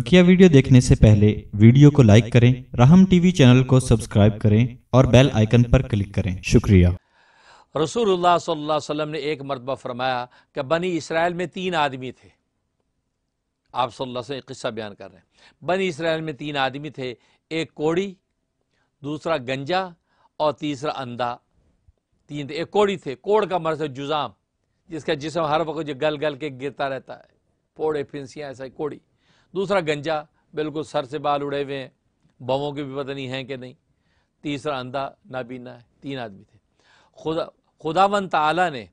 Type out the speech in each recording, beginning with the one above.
बकिया वीडियो देखने से पहले वीडियो को लाइक करें राहम टीवी चैनल को सब्सक्राइब करें और बेल आइकन पर क्लिक करें शुक्रिया रसूलुल्लाह सल्लल्लाहु अलैहि वसल्लम ने एक मरतबा फरमाया कि बनी इसराइल में तीन आदमी थे आप सल्लल्लाहु अलैहि वसल्लम किस्सा बयान कर रहे हैं बनी इसराइल में तीन आदमी थे एक कोड़ी दूसरा गंजा और तीसरा अंधा तीन एक कोड़ी थे कोड़ का मर्ज जुजाम जिसका जिसम हर वक्त जो गल गल के गिरता रहता है पोड़े फिंसियाँ ऐसा कोड़ी दूसरा गंजा बिल्कुल सर से बाल उड़े हुए हैं बमों के भी पता नहीं हैं कि नहीं तीसरा अंधा नाबीना है तीन आदमी थे खुदा खुदावन तला ने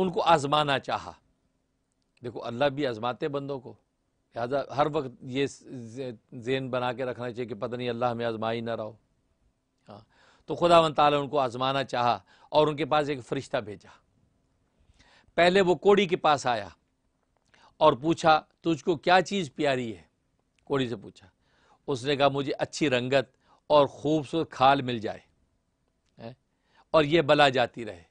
उनको आजमाना चाहा देखो अल्लाह भी आजमाते बंदों को लिहाजा हर वक्त ये जेन बना के रखना चाहिए कि पता नहीं अल्लाह हमें आजमा ही ना रहो हाँ तो खुदावन तला उनको आजमाना चाहा और उनके पास एक फ़रिश्ता भेजा पहले वो कोड़ी के पास आया और पूछा तुझको क्या चीज़ प्यारी है कोड़ी से पूछा उसने कहा मुझे अच्छी रंगत और खूबसूरत खाल मिल जाए है? और ये बला जाती रहे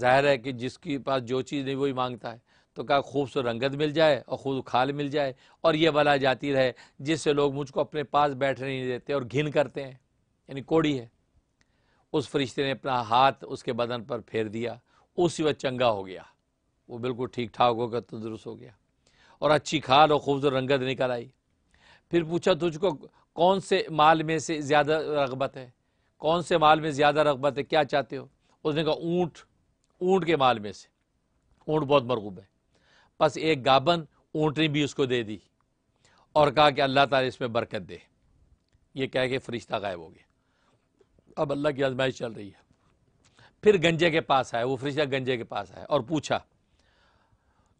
जाहिर है कि जिसके पास जो चीज़ नहीं वही मांगता है तो कहा खूबसूरत रंगत मिल जाए और खूब खाल मिल जाए और ये बला जाती रहे जिससे लोग मुझको अपने पास बैठने नहीं देते और घिन करते हैं यानी कोड़ी है उस फरिश्ते ने अपना हाथ उसके बदन पर फेर दिया उसी वक्त चंगा हो गया वो बिल्कुल ठीक ठाक होकर तंदुरुस्त हो गया और अच्छी खाल और खूबसूरत रंगत निकल आई फिर पूछा तुझको कौन से माल में से ज़्यादा रगबत है कौन से माल में ज़्यादा रगबत है क्या चाहते हो उसने कहा ऊँट ऊँट के माल में से ऊँट बहुत मरगूब है बस एक गाबन ऊँटनी भी उसको दे दी और कहा कि अल्लाह ताला इसमें बरकत दे ये कह के फरिश्ता गायब हो गया अब अल्लाह की आजमाइश चल रही है फिर गंजे के पास आया वो फरिश्ता गंजे के पास आया और पूछा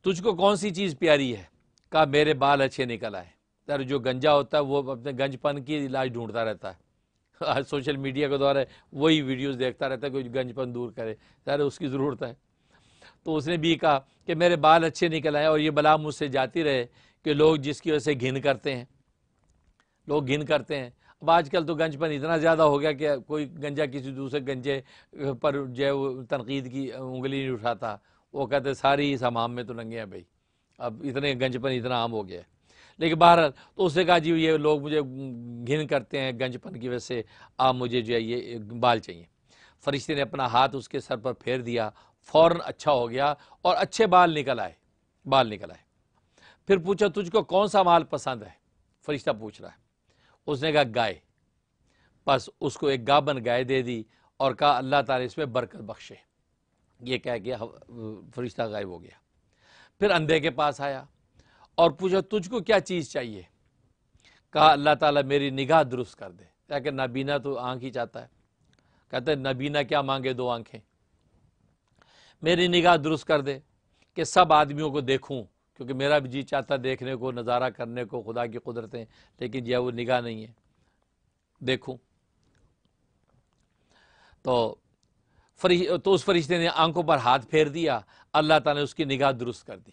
तुझको कौन सी चीज़ प्यारी है कहा मेरे बाल अच्छे निकल आए तर जो गंजा होता है वो अपने गंजपन की इलाज ढूंढता रहता है आज सोशल मीडिया के द्वारा वही वीडियोस देखता रहता है कोई गंजपन दूर करे सर उसकी ज़रूरत है तो उसने भी कहा कि मेरे बाल अच्छे निकल आए और ये बला मुझसे जाती रहे कि लोग जिसकी वजह से घिन करते हैं लोग घिन करते हैं अब आजकल तो गंजपन इतना ज़्यादा हो गया कि कोई गंजा किसी दूसरे गंजे पर जो है वो तनकीद की उंगली नहीं उठाता वो कहते सारी इस हमाम में तो नंगे हैं भाई अब इतने गंजपन इतना आम हो गया है लेकिन बाहर तो उसने कहा जी ये लोग मुझे घिन करते हैं गंजपन की वजह से आप मुझे जो है ये बाल चाहिए फरिश्ते ने अपना हाथ उसके सर पर फेर दिया फ़ौर अच्छा हो गया और अच्छे बाल निकल आए बाल निकल आए फिर पूछा तुझको कौन सा माल पसंद है फरिश्ता पूछ रहा है उसने कहा गाय बस उसको एक गाबन गाय दे दी और कहा अल्लाह ताला इसमें बरकत बख्शे ये कह के फरिश्ता गायब हो गया फिर अंधे के पास आया और पूछा तुझको क्या चीज़ चाहिए कहा अल्लाह ताला मेरी निगाह दुरुस्त कर दे क्या कि नबीना तो आँख ही चाहता है कहते हैं नबीना क्या मांगे दो आँखें मेरी निगाह दुरुस्त कर दे कि सब आदमियों को देखूं क्योंकि मेरा भी जी चाहता देखने को नज़ारा करने को खुदा की कुदरतें लेकिन यह वो निगाह नहीं है देखूं तो तो उस फरिश्ते ने आंखों पर हाथ फेर दिया अल्लाह ताला ने उसकी निगाह दुरुस्त कर दी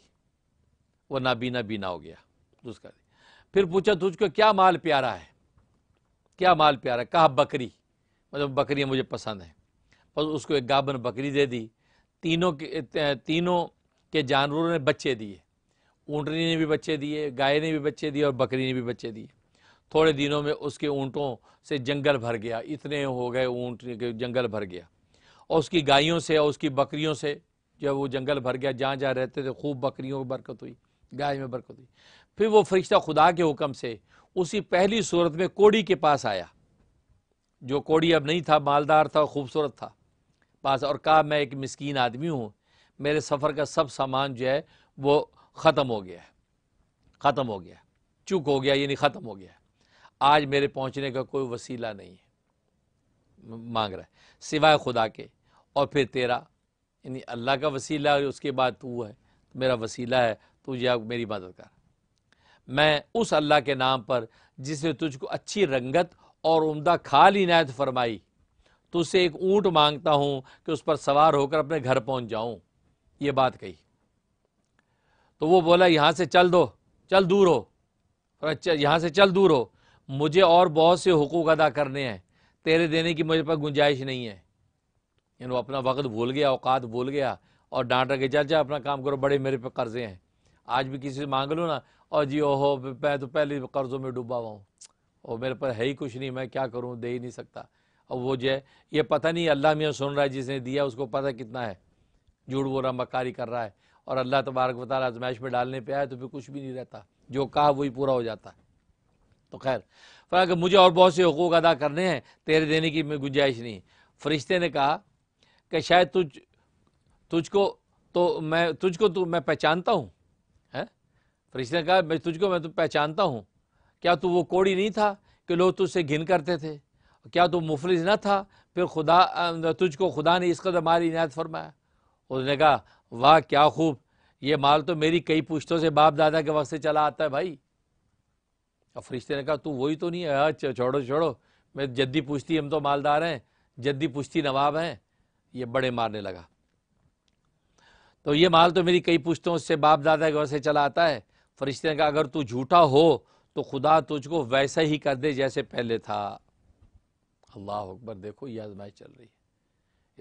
वो नाबीना बीना हो गया दुरुस्त कर दी फिर पूछा तुझको क्या माल प्यारा है क्या माल प्यारा है कहा बकरी मतलब बकरियाँ मुझे पसंद हैं बस उसको एक गाबन बकरी दे दी तीनों के तीनों के जानवरों ने बच्चे दिए ऊँटनी ने भी बच्चे दिए गाय ने भी बच्चे दिए और बकरी ने भी बच्चे दिए थोड़े दिनों में उसके ऊँटों से जंगल भर गया इतने हो गए ऊँट जंगल भर गया और उसकी गायों से और उसकी बकरियों से जब वो जंगल भर गया जहाँ जहाँ रहते थे खूब बकरियों में बरकत हुई गाय में बरकत हुई फिर वो फरिश्ता खुदा के हुक्म से उसी पहली सूरत में कोड़ी के पास आया जो कोड़ी अब नहीं था मालदार था खूबसूरत था पास और कहा मैं एक मिसकीन आदमी हूँ मेरे सफ़र का सब सामान जो है वो ख़त्म हो गया है ख़त्म हो गया चुक हो गया यानी ख़त्म हो गया आज मेरे पहुँचने का कोई वसीला नहीं है मांग रहा है सिवाय खुदा के और फिर तेरा यानी अल्लाह का वसीला है उसके बाद तू है तो मेरा वसीला है तू या मेरी मदद कर मैं उस अल्लाह के नाम पर जिसने तुझको अच्छी रंगत और उम्दा खाल इनायत फरमाई तुझसे एक ऊँट मांगता हूँ कि उस पर सवार होकर अपने घर पहुँच जाऊँ ये बात कही तो वो बोला यहाँ से चल दो चल दूर हो अच्छा यहाँ से चल दूर हो मुझे और बहुत से हकूक़ अदा करने हैं तेरे देने की मुझे पर गुंजाइश नहीं है यानी वो अपना वक्त भूल गया औकात भूल गया और डांट रखे चल जा अपना काम करो बड़े मेरे पे कर्जे हैं आज भी किसी से मांग लो ना और जी ओहो मैं तो पहले कर्ज़ों में डूबा हुआ हूँ और मेरे पर है ही कुछ नहीं मैं क्या करूँ दे ही नहीं सकता और वो जो है ये पता नहीं अल्लाह मियाँ सुन रहा है जिसने दिया उसको पता कितना है झूठ बोल रहा मकारी कर रहा है और अल्लाह तबारक रहा आजमाइश में डालने पर आया तो फिर कुछ भी नहीं रहता जो कहा वही पूरा हो जाता है तो खैर फिर मुझे और बहुत से हकूक अदा करने हैं तेरे देने की गुंजाइश नहीं फरिश्ते ने कहा कि शायद तुझ तुझको तो मैं तुझको तो मैं पहचानता हूँ है फरिश्ते ने कहा मैं तुझको मैं तो पहचानता हूँ क्या तू वो कोड़ी नहीं था कि लोग तुझसे घिन करते थे क्या तू मुफलिज ना था फिर खुदा तुझको खुदा ने इस कदर हमारी इनायत फरमाया उसने कहा वाह क्या खूब ये माल तो मेरी कई पुश्तों से बाप दादा के वक्त से चला आता है भाई और फरिश्ते ने कहा तू वही तो नहीं है अच्छा छोड़ो छोड़ो मैं जद्दी पुश्ती हम तो मालदार हैं जद्दी पुश्ती नवाब हैं ये बड़े मारने लगा तो ये माल तो मेरी कई पुश्तों से बाप दादा के वैसे से चला आता है फरिश्ते ने कहा अगर तू झूठा हो तो खुदा तुझको वैसा ही कर दे जैसे पहले था अल्लाह अकबर देखो ये आजमाइश चल रही है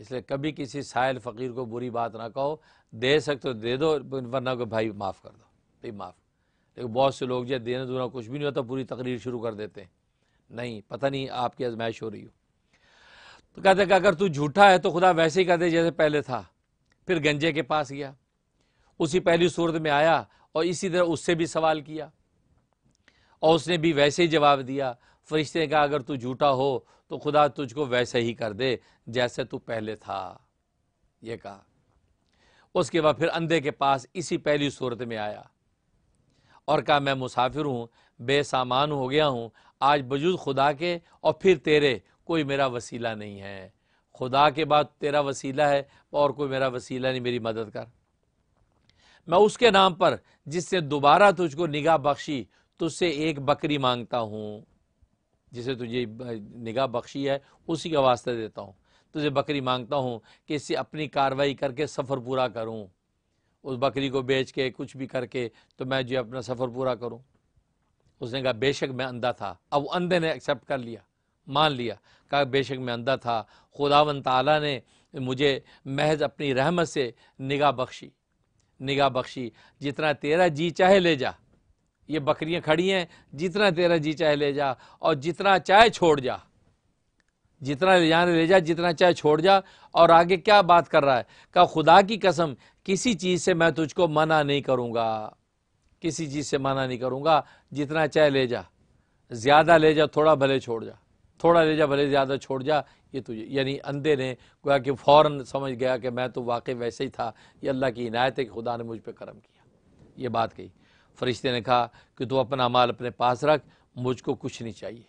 इसलिए कभी किसी साहिल फ़कीर को बुरी बात ना कहो दे सकते हो दे दो वरना को भाई माफ़ कर दो भाई माफ़ लेकिन बहुत से लोग जो देने दूना कुछ भी नहीं होता पूरी तकरीर शुरू कर देते हैं नहीं पता नहीं आपकी आजमाइश हो रही हो तो कहते कि अगर तू झूठा है तो खुदा वैसे ही कर दे जैसे पहले था फिर गंजे के पास गया उसी पहली सूरत में आया और इसी तरह उससे भी सवाल किया और उसने भी वैसे ही जवाब दिया फरिश्ते का अगर तू झूठा हो तो खुदा तुझको वैसे ही कर दे जैसे तू पहले था ये कहा उसके बाद फिर अंधे के पास इसी पहली सूरत में आया और कहा मैं मुसाफिर हूँ बेसामान हो गया हूँ आज वजूद खुदा के और फिर तेरे कोई मेरा वसीला नहीं है खुदा के बाद तेरा वसीला है और कोई मेरा वसीला नहीं मेरी मदद कर मैं उसके नाम पर जिससे दोबारा तुझको निगाह बख्शी तुझसे एक बकरी मांगता हूँ जिसे तुझे निगाह बख्शी है उसी का वास्ता देता हूँ तुझे बकरी मांगता हूँ कि इससे अपनी कार्रवाई करके सफ़र पूरा करूँ उस बकरी को बेच के कुछ भी करके तो मैं जो अपना सफ़र पूरा करूँ उसने कहा बेशक मैं अंधा था अब अंधे ने एक्सेप्ट कर लिया मान लिया कहा बेशक मैं अंधा था खुदावन ताला ने मुझे महज अपनी रहमत से निगाह बख्शी निगाह बख्शी जितना तेरा जी चाहे ले जा ये बकरियां खड़ी हैं जितना तेरा जी चाहे ले जा और जितना चाहे छोड़ जा जितना ले जाने ले जा जितना चाहे छोड़ जा और आगे क्या बात कर रहा है कहा खुदा की कसम किसी चीज़ से मैं तुझको मना नहीं करूँगा किसी चीज़ से मना नहीं करूँगा जितना चाहे ले जा ज़्यादा ले जा थोड़ा भले छोड़ जा थोड़ा ले जा भले ज़्यादा छोड़ जा ये तुझे यानी अंधे ने गोया कि फ़ौर समझ गया कि मैं तो वाकई वैसे ही था ये अल्लाह की इनायत है कि खुदा ने मुझ पर करम किया ये बात कही फरिश्ते ने कहा कि तू अपना माल अपने पास रख मुझको कुछ नहीं चाहिए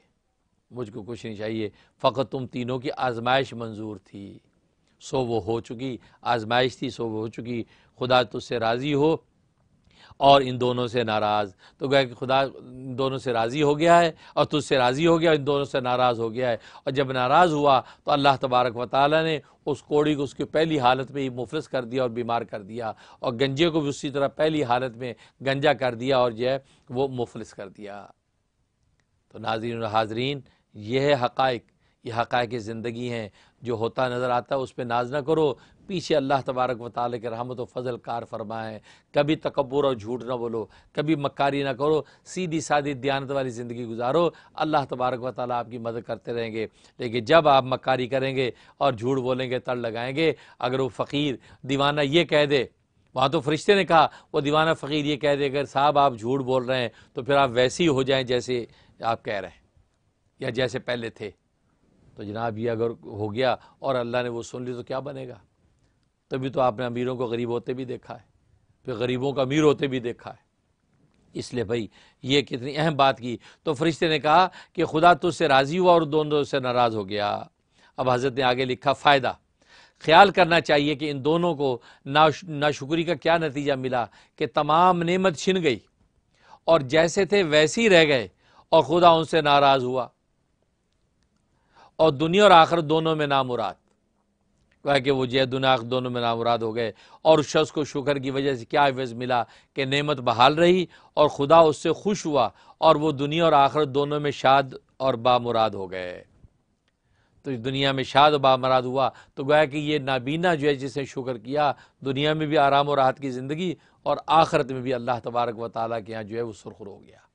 मुझको कुछ नहीं चाहिए फ़कत तुम तीनों की आजमाइश मंजूर थी सो वो हो चुकी आजमाइश थी सो वो हो चुकी खुदा तुझसे राज़ी हो और इन दोनों से नाराज़ तो गया कि खुदा दोनों से राज़ी हो गया है और तुझसे राज़ी हो गया इन दोनों से नाराज़ हो गया है और जब नाराज़ हुआ तो अल्लाह तबारक व ताली ने उस कोड़ी को उसकी पहली हालत में ही मुफलस कर दिया और बीमार कर दिया और गंजे को भी उसी तरह पहली हालत में गंजा कर दिया और जो है वो मुफलस कर दिया तो नाजरीन हाजरीन यह हक़ ये हक़ ज़िंदगी हैं जो होता नज़र आता है उस पर नाज ना करो पीछे अल्लाह तबारक व ताल के रहमत व फजल कार फरमाएँ कभी तकबर और झूठ ना बोलो कभी मक्कारी ना करो सीधी सादी दयानत वाली ज़िंदगी गुजारो अल्लाह तबारक व आपकी मदद करते रहेंगे लेकिन जब आप मक्कारी करेंगे और झूठ बोलेंगे तड़ लगाएंगे अगर वो फ़कीर दीवाना ये कह दे वहाँ तो फरिश्ते ने कहा वो दीवाना फ़कीर ये कह दे अगर साहब आप झूठ बोल रहे हैं तो फिर आप वैसे ही हो जाएँ जैसे आप कह रहे हैं या जैसे पहले थे तो जनाब ये अगर हो गया और अल्लाह ने वो सुन ली तो क्या बनेगा तभी तो आपने अमीरों को गरीब होते भी देखा है फिर गरीबों का अमीर होते भी देखा है इसलिए भाई ये कितनी अहम बात की तो फरिश्ते ने कहा कि खुदा तो उससे राज़ी हुआ और दोनों से नाराज़ हो गया अब हज़रत ने आगे लिखा फ़ायदा ख्याल करना चाहिए कि इन दोनों को नाश नाशुक्री का क्या नतीजा मिला कि तमाम नेमत छिन गई और जैसे थे वैसे ही रह गए और खुदा उनसे नाराज़ हुआ और दुनिया और आखिर दोनों में नामुराद कहा कि वो जय दुनाख दोनों में नामुराद हो गए और उस शख्स को शुक्र की वजह से क्या अवज़ मिला कि नेमत बहाल रही और खुदा उससे खुश हुआ और वो दुनिया और आखिर दोनों में शाद और बामुराद हो गए तो दुनिया में शाद बामराद हुआ तो गोया कि ये नाबीना जो है जिसने शुक्र किया दुनिया में भी आराम और राहत की ज़िंदगी और आखरत में भी अल्लाह तबारक व ताली के यहाँ जो है वो सुरखुर हो गया